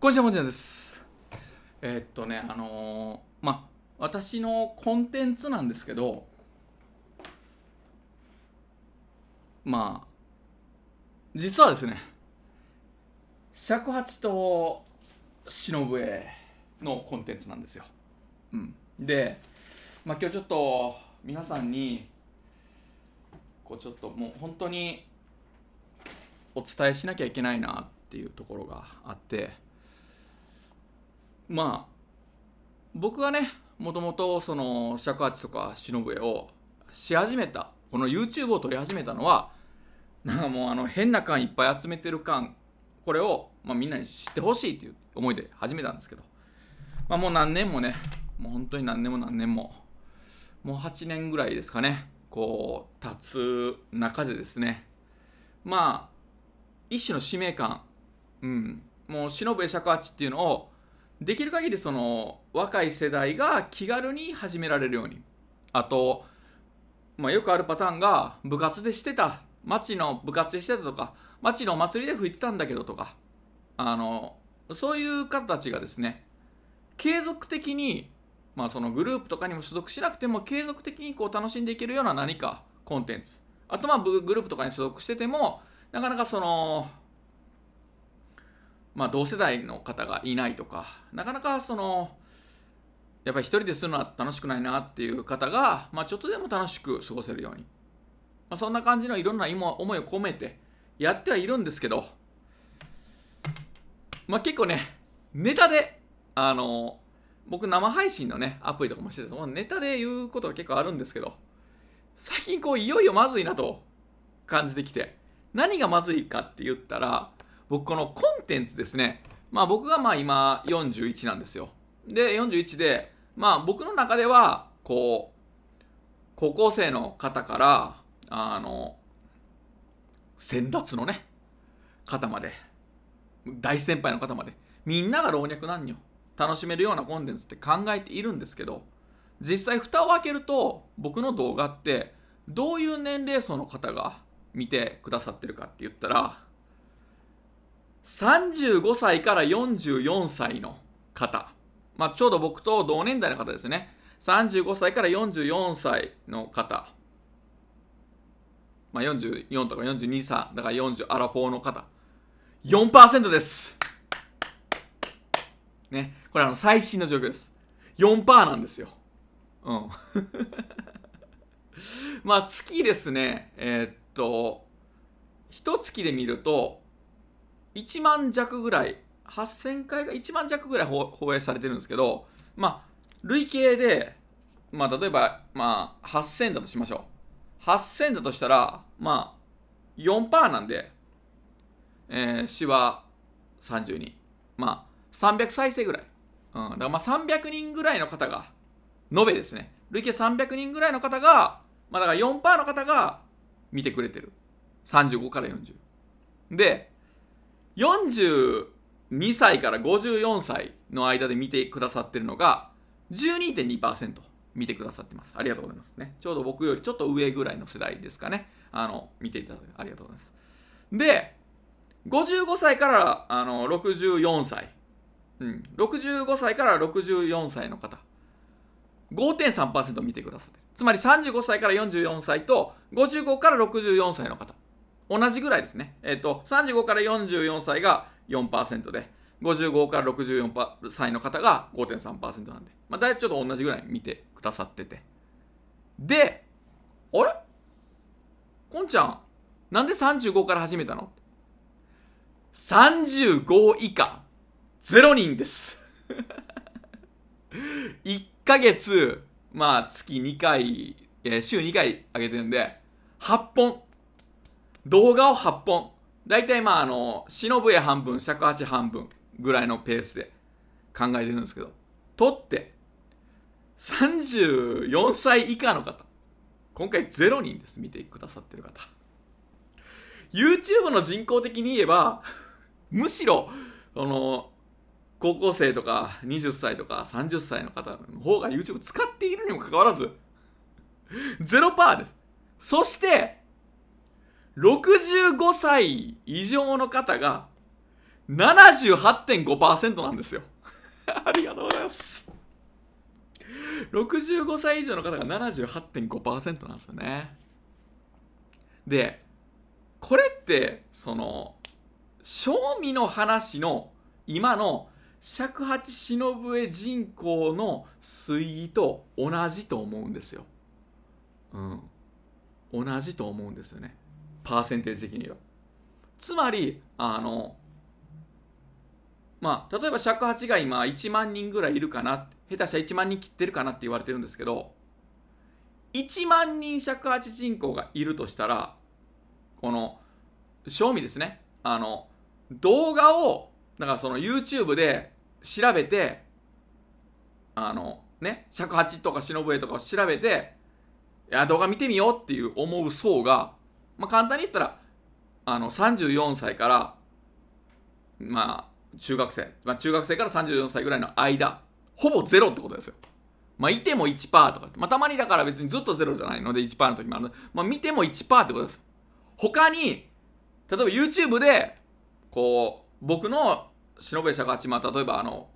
こんにちは、もちゃです。えー、っとね、あのー、まあ、私のコンテンツなんですけど、まあ、実はですね、尺八と忍笛のコンテンツなんですよ。うん。で、まあ、今日ちょっと皆さんに、こうちょっともう本当にお伝えしなきゃいけないなっていうところがあって、まあ僕がねもともとその尺八とか忍をし始めたこの YouTube を撮り始めたのはなんかもうあの変な感いっぱい集めてる感、これを、まあ、みんなに知ってほしいっていう思いで始めたんですけど、まあ、もう何年もねもう本当に何年も何年ももう8年ぐらいですかねこう立つ中でですねまあ一種の使命感うんもう忍べ尺八っていうのをできる限りその若い世代が気軽に始められるようにあと、まあ、よくあるパターンが部活でしてた町の部活でしてたとか町のお祭りで吹いてたんだけどとかあのそういう方たちがですね継続的に、まあ、そのグループとかにも所属しなくても継続的にこう楽しんでいけるような何かコンテンツあとまあグループとかに所属しててもなかなかそのまあ、同世代の方がいないとかなかなかそのやっぱり一人でするのは楽しくないなっていう方が、まあ、ちょっとでも楽しく過ごせるように、まあ、そんな感じのいろんな思いを込めてやってはいるんですけど、まあ、結構ねネタであの僕生配信のねアプリとかもしててネタで言うことが結構あるんですけど最近こういよいよまずいなと感じてきて何がまずいかって言ったら僕このコンテンツですね。まあ僕がまあ今41なんですよ。で、41で、まあ僕の中では、こう、高校生の方から、あの、先達のね、方まで、大先輩の方まで、みんなが老若男女、楽しめるようなコンテンツって考えているんですけど、実際蓋を開けると、僕の動画って、どういう年齢層の方が見てくださってるかって言ったら、35歳から44歳の方、まあ、ちょうど僕と同年代の方ですね35歳から44歳の方、まあ、44とか42歳だから40アラフォーの方4%ですねこれあの最新の状況です4%なんですようん まあ月ですねえー、っと一月で見ると1万弱ぐらい、8000回が1万弱ぐらい放映されてるんですけど、まあ、累計で、まあ、例えば、まあ、8000だとしましょう。8000だとしたら、まあ、4%なんで、えー、シワ32。まあ、300再生ぐらい。うん。だからまあ、300人ぐらいの方が、延べですね。累計300人ぐらいの方が、まあ、だから4%の方が見てくれてる。35から40。で、42歳から54歳の間で見てくださってるのが12.2%見てくださってます。ありがとうございますね。ちょうど僕よりちょっと上ぐらいの世代ですかね。あの、見ていただいてありがとうございます。で、55歳からあの64歳。うん。65歳から64歳の方。5.3%見てくださってつまり35歳から44歳と55から64歳の方。同じぐらいですね。えっ、ー、と、35から44歳が4%で、55から64歳の方が5.3%なんで、まあ、大体ちょっと同じぐらい見てくださってて。で、あれこんちゃん、なんで35から始めたの ?35 以下、0人です。1 ヶ月、まあ月2回、えー、週2回上げてるんで、8本動画を8本大体まああの忍ぶ半分尺八半分ぐらいのペースで考えてるんですけど撮って34歳以下の方今回0人です見てくださってる方 YouTube の人口的に言えばむしろその高校生とか20歳とか30歳の方の方が YouTube 使っているにもかかわらず0%ですそして65歳以上の方が78.5%なんですよ。ありがとうございます。65歳以上の方が78.5%なんですよね。で、これって、その、正味の話の今の尺八忍え人口の推移と同じと思うんですよ。うん。同じと思うんですよね。パーセンテージ的には。つまり、あの、まあ、例えば尺八が今1万人ぐらいいるかな、下手したら1万人切ってるかなって言われてるんですけど、1万人尺八人口がいるとしたら、この、賞味ですね。あの、動画を、だからその YouTube で調べて、あの、ね、尺八とか忍笛とかを調べて、いや、動画見てみようっていう思う層が、まあ、簡単に言ったらあの34歳から、まあ、中学生、まあ、中学生から34歳ぐらいの間ほぼゼロってことですよ。まあ、いても1%とか、まあ、たまにだから別にずっとゼロじゃないので1%の時もあるので、まあ、見ても1%ってことです。他に、例えば YouTube で、こう、僕の忍べ釈迦まあ、例えばあの、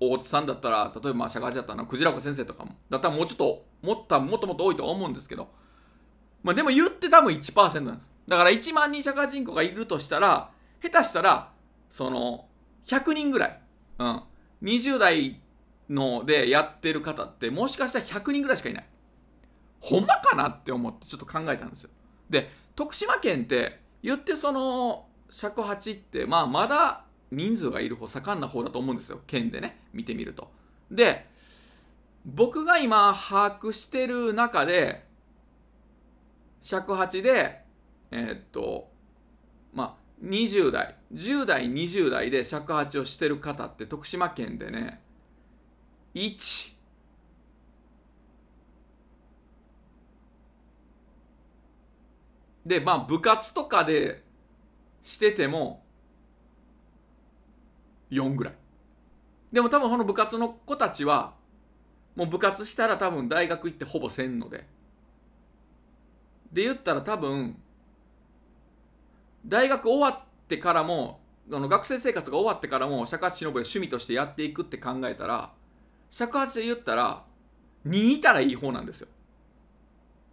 大津さんだったら、例えばまあ釈迦だったら、クジラコ先生とかも、だったらもうちょっと、もっともっともっと多いと思うんですけど、まあ、でも言って多分1%なんです。だから1万人社会人口がいるとしたら、下手したら、その、100人ぐらい、うん、20代のでやってる方って、もしかしたら100人ぐらいしかいない。ほんまかなって思ってちょっと考えたんですよ。で、徳島県って、言ってその、尺八って、まあ、まだ人数がいる方、盛んな方だと思うんですよ。県でね、見てみると。で、僕が今把握してる中で、尺八で、えー、っと、まあ、20代、10代、20代で尺八をしてる方って徳島県でね、1、で、まあ、部活とかでしてても、4ぐらい。でも多分この部活の子たちは、もう部活したら多分大学行ってほぼせんので。で言ったら多分、大学終わってからも、あの学生生活が終わってからも尺八忍を趣味としてやっていくって考えたら、尺八で言ったら、2いたらいい方なんですよ。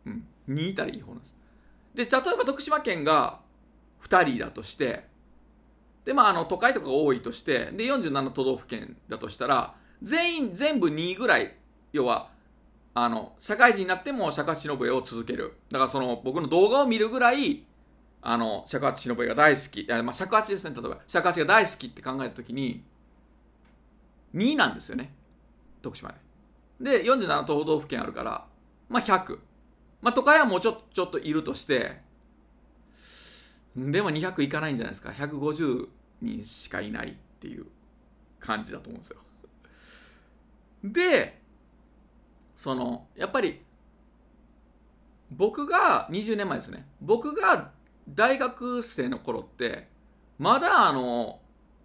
うん。2いたらいい方なんです。で、例えば徳島県が2人だとして、で、まあ、あの、都会とかが多いとして、で、47都道府県だとしたら、全員、全部2ぐらい、要は、あの、社会人になっても釈迦忍ぶを続ける。だからその、僕の動画を見るぐらい、あの、釈迦忍ぶが大好き。いや、まあ、釈迦ですね、例えば。釈迦が大好きって考えたときに、2なんですよね。徳島で。で、47都道府県あるから、まあ、100。まあ、都会はもうちょちょっといるとして、でも200いかないんじゃないですか。150人しかいないっていう感じだと思うんですよ。で、そのやっぱり僕が20年前ですね僕が大学生の頃ってまだあの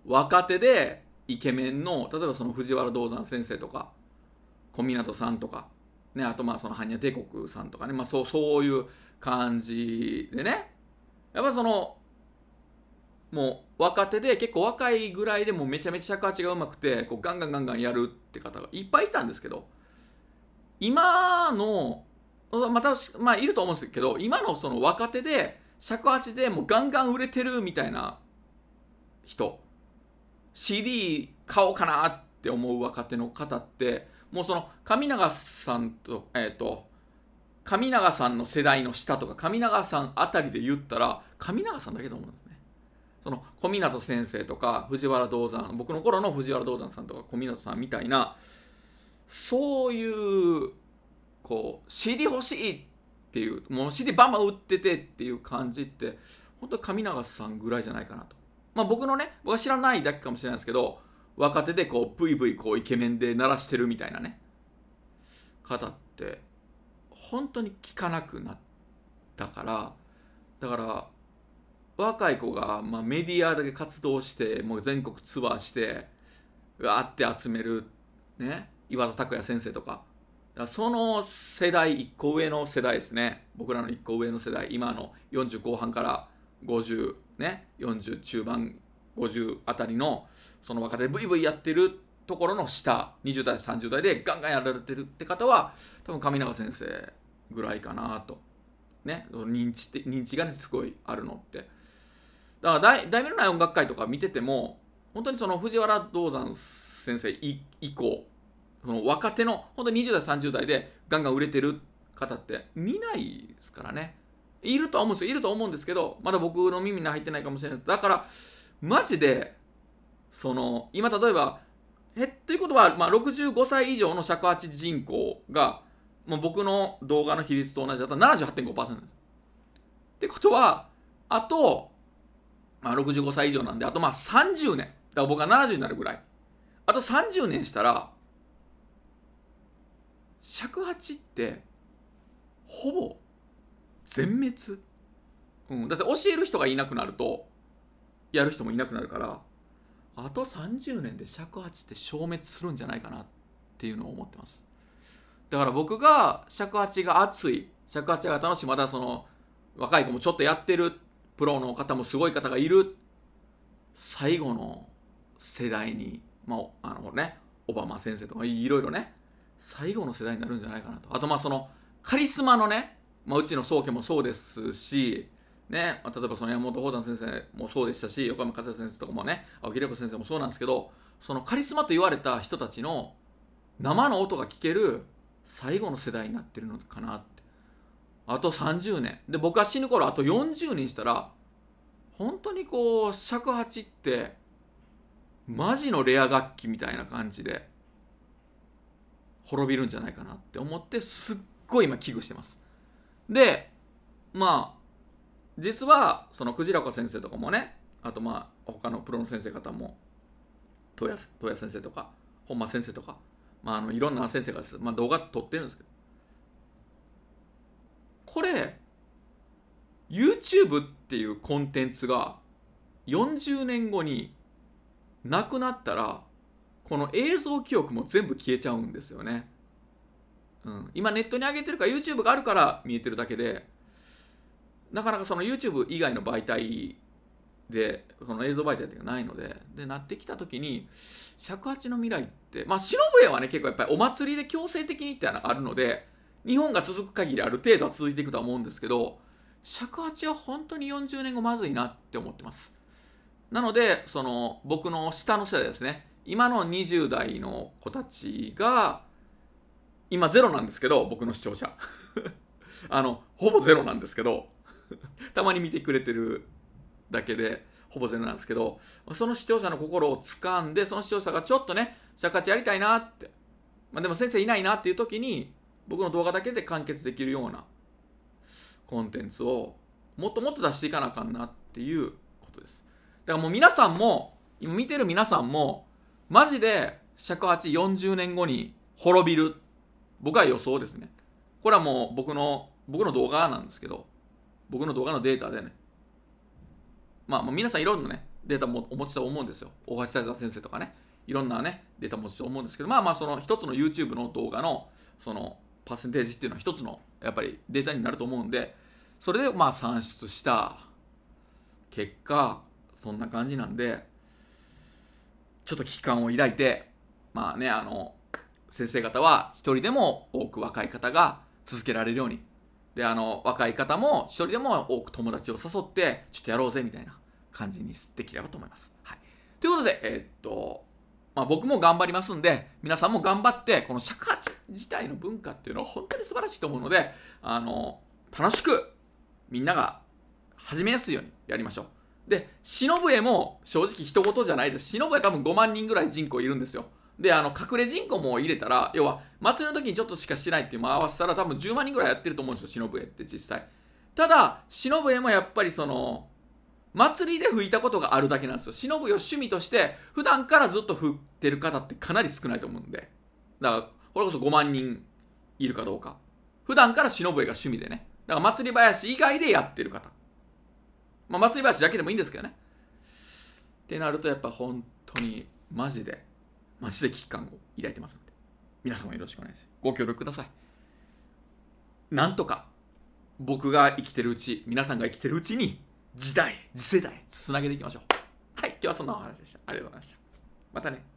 若手でイケメンの例えばその藤原道山先生とか小湊さんとか、ね、あとまあその般若帝国さんとかね、まあ、そうそういう感じでねやっぱそのもう若手で結構若いぐらいでもめちゃめちゃ尺八がうまくてこうガンガンガンガンやるって方がいっぱいいたんですけど今の、また、まあ、いると思うんですけど、今のその若手で、尺八でもうガンガン売れてるみたいな人、CD 買おうかなって思う若手の方って、もうその、上永さんと、えっ、ー、と、上永さんの世代の下とか、上永さんあたりで言ったら、上永さんだけと思うんですね。その、小湊先生とか、藤原道山、僕の頃の藤原道山さんとか、小湊さんみたいな、そういうこう CD 欲しいっていうもう CD バンバン売っててっていう感じって本当上永さんぐらいじゃないかなと。まあ、僕のね僕は知らないだけかもしれないですけど若手でこうブイブイこうイケメンで鳴らしてるみたいなね方って本当に聞かなくなったからだから若い子が、まあ、メディアだけ活動してもう全国ツアーしてわーって集めるね岩田拓也先生とかその世代1個上の世代ですね僕らの1個上の世代今の40後半から50ね40中盤50あたりのその若手ブイブイやってるところの下20代30代でガンガンやられてるって方は多分上永先生ぐらいかなとね認知って認知がねすごいあるのってだから大名のない音楽会とか見てても本当にその藤原道山先生以降その若手の、本当に20代、30代でガンガン売れてる方って見ないですからね。いるとは思うんですよ。いると思うんですけど、まだ僕の耳に入ってないかもしれないです。だから、マジで、その、今例えば、えということは、まあ、65歳以上の尺八人口が、もう僕の動画の比率と同じだったら78.5%です。ってことは、あと、まあ、65歳以上なんで、あとまあ30年。だから僕は70になるぐらい。あと30年したら、尺八ってほぼ全滅、うん、だって教える人がいなくなるとやる人もいなくなるからあと30年で尺八って消滅するんじゃないかなっていうのを思ってますだから僕が尺八が熱い尺八が楽しいまだその若い子もちょっとやってるプロの方もすごい方がいる最後の世代にまああのねオバマ先生とかいろいろね最後の世代になるんじゃないかなとあとまあそのカリスマのね、まあ、うちの宗家もそうですしね、まあ、例えばその山本宝山先生もそうでしたし横山和也先生とかもね青木玲子先生もそうなんですけどそのカリスマと言われた人たちの生の音が聞ける最後の世代になってるのかなってあと30年で僕は死ぬ頃あと40年したら本当にこう尺八ってマジのレア楽器みたいな感じで滅びるんじゃないかなって思ってすっごい今危惧してます。でまあ実はそのクジラ先生とかもねあとまあ他のプロの先生方も戸谷先生とか本間先生とか、まあ、あのいろんな先生が、まあ、動画撮ってるんですけどこれ YouTube っていうコンテンツが40年後になくなったらこの映像記憶も全部消えちゃうんですよね。うん、今ネットに上げてるから YouTube があるから見えてるだけでなかなかその YouTube 以外の媒体でその映像媒体っていうのがないのででなってきた時に尺八の未来ってまあ白笛はね結構やっぱりお祭りで強制的にってあるので日本が続く限りある程度は続いていくとは思うんですけど尺八は本当に40年後まずいなって思ってますなのでその僕の下の世代ですね今の20代の子たちが今ゼロなんですけど僕の視聴者 あのほぼゼロなんですけど たまに見てくれてるだけでほぼゼロなんですけどその視聴者の心を掴んでその視聴者がちょっとね社活やりたいなって、まあ、でも先生いないなっていう時に僕の動画だけで完結できるようなコンテンツをもっともっと出していかなあかんなっていうことですだからもう皆さんも今見てる皆さんもマジで尺八40年後に滅びる僕は予想ですねこれはもう僕の僕の動画なんですけど僕の動画のデータでねまあ、皆さんいろんなねデータもお持ちだと思うんですよ大橋大沢先生とかねいろんなねデータ持ちと思うんですけどまあまあその一つの YouTube の動画のそのパーセンテージっていうのは一つのやっぱりデータになると思うんでそれでまあ算出した結果そんな感じなんでちょっと危機感を抱いて、まあね、あの、先生方は一人でも多く若い方が続けられるように。で、あの、若い方も一人でも多く友達を誘って、ちょっとやろうぜみたいな感じにできればと思います。はい。ということで、えー、っと、まあ、僕も頑張りますんで、皆さんも頑張って、この社会自体の文化っていうのは本当に素晴らしいと思うので、あの、楽しくみんなが始めやすいようにやりましょう。で、忍笛も正直一言じゃないです。忍笛多分5万人ぐらい人口いるんですよ。で、あの、隠れ人口も入れたら、要は、祭りの時にちょっとしかしてないっていう回したら、多分10万人ぐらいやってると思うんですよ、忍笛って実際。ただ、忍笛もやっぱりその、祭りで吹いたことがあるだけなんですよ。忍ぶを趣味として、普段からずっと吹ってる方ってかなり少ないと思うんで。だから、これこそ5万人いるかどうか。普段から忍ぶ絵が趣味でね。だから祭り林以外でやってる方。まあ、松井橋だけでもいいんですけどね。ってなると、やっぱ本当に、マジで、マジで危機感を抱いてますので、皆様よろしくお願いします。ご協力ください。なんとか、僕が生きてるうち、皆さんが生きてるうちに、時代、次世代、つなげていきましょう。はい、今日はそんなお話でした。ありがとうございました。またね。